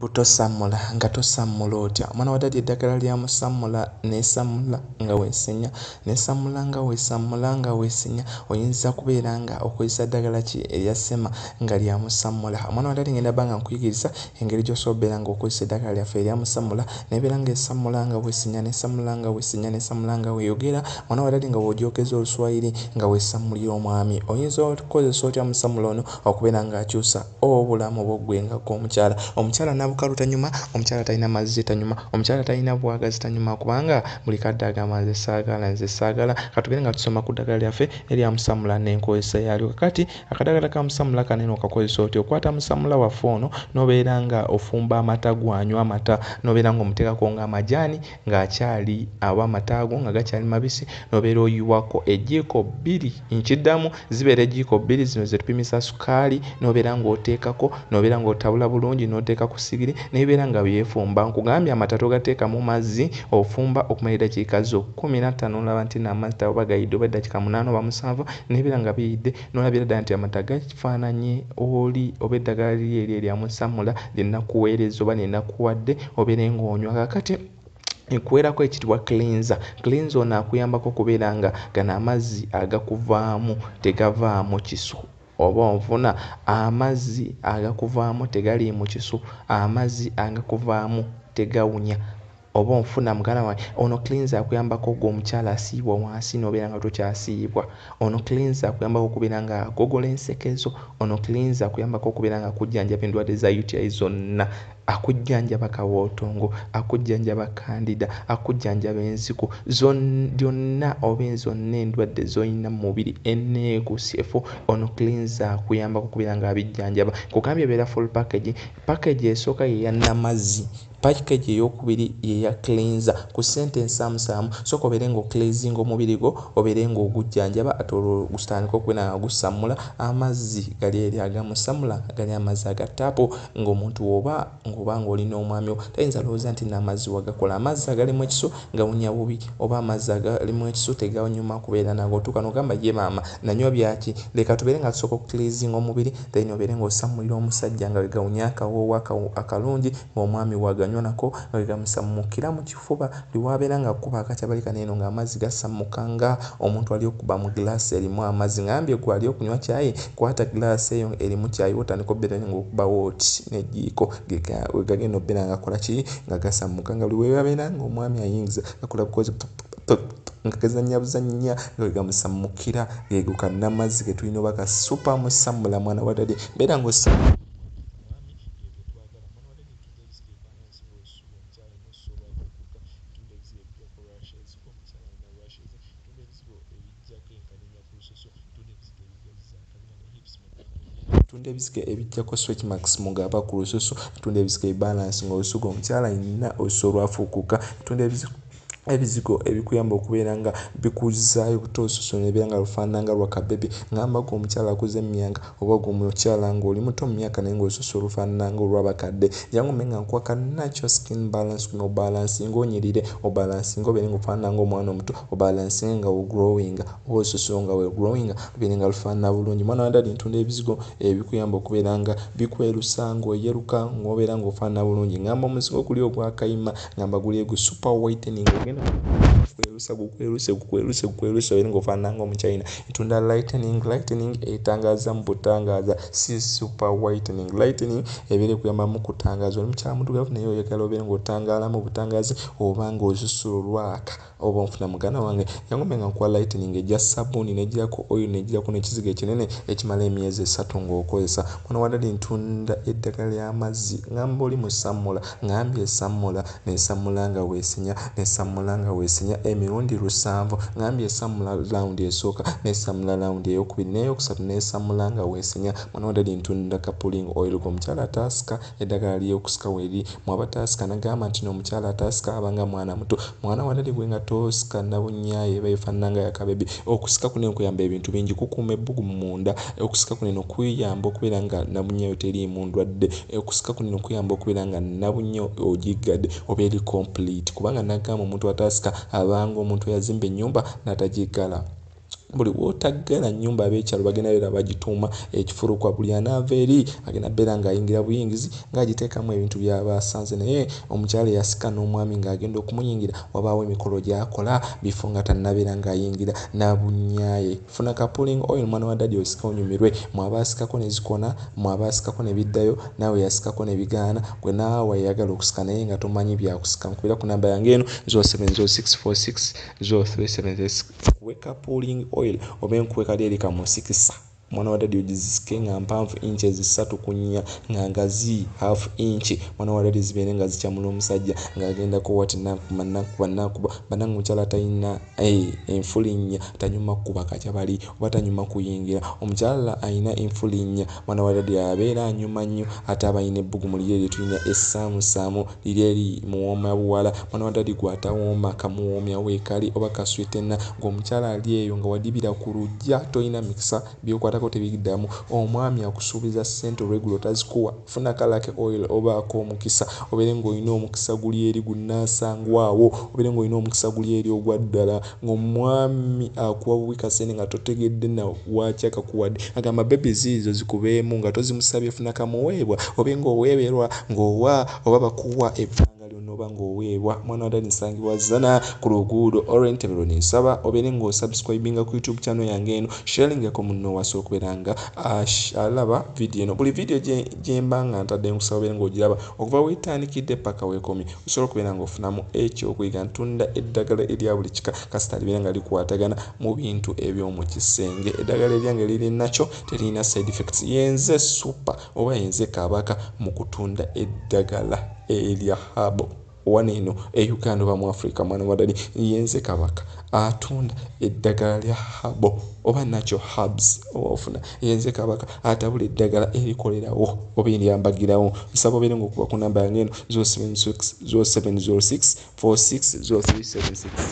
butosammula nga tosammula otya omwana wa daddy eddagala lyamusammula nesammula nga wesenya nesammula nga wesammula nga wesenya oyinza kubeera nga okozesa ddagala ki eryasema nga lyamusammula omwana wa daddy ngenda bba nga nkuyigiriza engeri gyosobola obeera nga okozesa eddagala lyaffe eryamusammula nebeera nga esammula nga wesenya nesammula nga wesenya nesammula nga weyogera omwana wa daddy nga wojogeza oluswayiri nga wesammulira omwami oyinza okukozesa otya musammula ono okubeera ng'akyusa obulamu bwoggwe nga kw'omukyala omukyala na talina bukalu tanyuma omukyala talina mazzi tanyuma omukyala talina bwagazi tanyuma kubanga buli kadde agamba nze saagala nze saagala katugere nga tusoma ku ddagala lyaffe erya musamula n'enkozesa yaalyo kakati akadagala ka musamula kanene okakozesa oti okwata musamula waffe ono n'obeera nga ofumba amata gwanywa amata n'obeera ngaomuteekako ngaamajaani ng'akyali awa amataago nga gakyali mabisi n'obeera oyiwako ejiiko bbiri nkiddamu zibeera ejiiko bbiri zino zetupimisa sukaali n'obeera ng'oteekako n'obeera ng'otabula bulungi n'oteekakusi sigiri nebeera nga byefumba nkugambye amatato gateekamu mazzi ofumba okumala edakiika zo 15nbaddakika8bamsanu7nebeera nga biyidde nolabira ddala nti amata gakifaananye oli oba eddagala liri eryo eryamusamula lyenakuweereza oba nenakuwadde obeere ngaonywa kakati ekuwerako ekitibwa clenza clenza ono akuyambako okubeera nga gano amazzi agakuvaamu tegavaamu kisu oba onfuna amazzi agakuvaamu tegali mu kisu amazzi agakuvaamu tegawunya oba onfuna mukala wange ono clins akuyambako ogwo omukyala asiibwa wansi nobeera nga tokyasiibwa ono clins akuyambako okubeera nga agogola ensekezo ono clins akuyambako okubeera nga kujjanjaba endwadde za uti zonna akujjanjaba kawootongo akujjanjaba kandida akujjanjaba ensiko zyonna oba enzonna endwadde zolina mu mubiri eneekusefu ono clinsa akuyambako kubeera nga abijjanjaba kugambye ebeera full package package esooka yeyannamazzi pakkage eyokubiri yeya clinsa ku sente ensamusamu soka obeere nga oclinsinga omubiri gwo obeere nga ogujjanjaba ate olwogutandika okubeera nga gusamula amazzi gali eri agamusamula gali amazzi agataapu ng'omuntu woba ng oba ng'olina omwami wo tayinza lowooza nti n'amaziwa gakola amazzi agalimu ekiso gawunya bubi oba amazzi agalimu ekiso tegawunyuma kubeera nago tukano gamba ye maama nanywa byaki leka tubeere nga tusooka okukiriizinga omubiri then obeere ng'osamulira omusajja nga wegawunya akawoowo akalungi ng'omwami waganywa nako nga wegamusamukira mu kifuba buli waabeera nga kkuba akatyabalika naye no ng'amazzi gasamukanga omuntu ali okuba mu giraasi erimu amazzi ŋambye gwe ali okunywa kyayi kwata giraasi eyo erimu kyayi otandika obbeera nga okubawo oti n'ejjiiko gegaa wegagenda obeera ngakola ki nga gasamuka nga buli webabeera ngaomwami ayingiza gakola bukozi ngagazanya buzanya nga wegamusamukira gegokanamazzi getulina oba kasupa musamula mwana wadade mbeera ngaosa atunda ebizika ebijjako swich maximu ng'aba ku lususu atunda ebizika ebibalansi ng'olusuga omukyala yina olusu olwafuukuka atunda ebizika ebizigo ebikuyamba okubeera nga bikuzaayo butoosusu nebeera nga lufaanana nga lwa kabebe ngamba ga omukyala akuze emyaka oba ga omukyala ngaoli muto mumyaka naye ngaolususu olufaanana nga olwabakadde yangume nga nkwaka natural skin balance kuno obalansi nga onyirire obalansi nga obeere nga ofaanana nga omwana omuto obalansi nga nga wegrowinga oba olususu nga wegrowinga obeere nga lufaanana bulungi mwana wa ndali ntunda ebizigo ebikuyamba okubeera nga bikwerusa nga oyeruka ngaobeera nga ofaanana bulungi ngamba omuzigo guli ogwakayima ngamba guli egu super whitening Later. kwerusa gukwerusa gukwerusa gukwerusa oyina ngaofaananga omuchina itunda lightning lightning etangaza mubutangaza si super whitening lightning ebere kuyamba mukutangaza oli mukyala mudugavu naye oyagala obere ngaotangala mubutangazi oba ngaozisula olwaka oba nfuna mugana wange yangombe nga nkuwa lightning ejja sabuuni nejirako oyo nejirako nekizigo ekinene ekimala emyezi esatu ngaokozesa kuna wadali ntunda eddagala lyamazzi ngamba oli musammula ngambye esammula nesammula nga wesinya nesammula nga wesinya okuzannya emirundi lusanvu ngambye esamula lawundi esooka nesamula lawundi eyokubiri neyokusatu nesamula nga wesenya mwanawadalintunda kapuling oil omukyala atasika eddagala lyokusika weeri mwaba tasika nagamba nti nomukyala atasika abanga mwana muto mwana wadali gwe nga tosika nabunyaye bayifaananga yakabebi okusika kune kuyamba ebintu bingi kukuuma ebbugu munda okusika kunene okuyamba okubeera nga nabunyayo teriimu ndwadde okusika kunene okuyamba okubeera nga nabunya ogiggadde obaeri complete kubanga nagamba omuntu atasika olabanga omuntu eyazimba ennyumba n'atagiggala. buli wotagala nyumba abekyalo bagenda beera bagituuma ekifurukwa buli anaava eri agenda beera ngaayingira buyingizi ngaagiteekamu ebintu byabasanze naye omukyalo eyasika n'omwami ng'agenda okumuyingira wabaawo emikolo gyakola bifo nga tannabeera ngaayingira nabunyaye funa kapuling oil mwana wa daddy osika onyumirwe mwabaasikako nezikona mwabaasikako nebiddayo naawe yasikako nebigaana gwe naawe yayagala okusika naye nga tomanyi byakusika nkubira ku namba yange eno 0706 46 037 wekapuling oil omenkwe kaleli kamusikisa mwana wa daddy ogizisike nga mpanvu inch ezisatu kunya nga ngazi half inch mwana wa daddy zibeere nga zikyamula omusajja ng'agenda kuwati nakuba nakuba nakuba bananga omukyala talina eh, enfulinnya tanyuma kuba kaca bali oba tanyuma kuyingira omukyala alina enfulinnya mwana wa daddy abeera anyuma nnyo ate abalina ebbugumu liri eri tulina essaamusaamu liri eri muwooma buwala mwana wa daddy gwatawooma kamuwoomya weekali oba kaswitena ng'omukyala ali eyo nga wadibira ku lujja tolina mikisa byokwata okukwatako tebigiddamu omwami akusuubiza ssente olwegulo tazikuwa funa kalake oil obaako omukisa obeere ngaolina omukisa guli eri gunaasangwawo obeere ngaolina omukisa guli eri ogwa ddala ngaomwami akuwa bubi kasente nga totegedde na wakyakakuwadde agamba bebiziizo zikubeemu nga tozimusabye funa kamuweebwa obe ngaoweeberwa ngaowa oba bakuwa ebu n'oba ng'oweebwa mwana wa dani sangibwa zana ku luguudo olwentebero ninsaba obeere ng'osubscribinga ku youtube channel yange eno sharingako muno wasobola okubeera nga alaba vidiyo eno buli vidiyo gye mba nga ntadde nkusaba obeere ng'ogiraba okuva weetandikidde paka weekomi osobola okubeera ng'ofunamu ekyokuyiga ntunda eddagala erya buli kika kasita libeera nga likwatagana mu bintu eby'omu kisenge eddagala eryange lirinakyo teririna side effects yenze supa oba yenze kabaka mu kutunda eddagala erya habo waneeno euganda oba mu afrika mwana wadali yenze kabaka atunda eddagala lya habo oba nakyo habs owaofuna yenze kabaka atabula eddagala erikolerawo oba eryambagirawo nsaba obeere ngaokuba ku namba yangeeno 076 46 036 76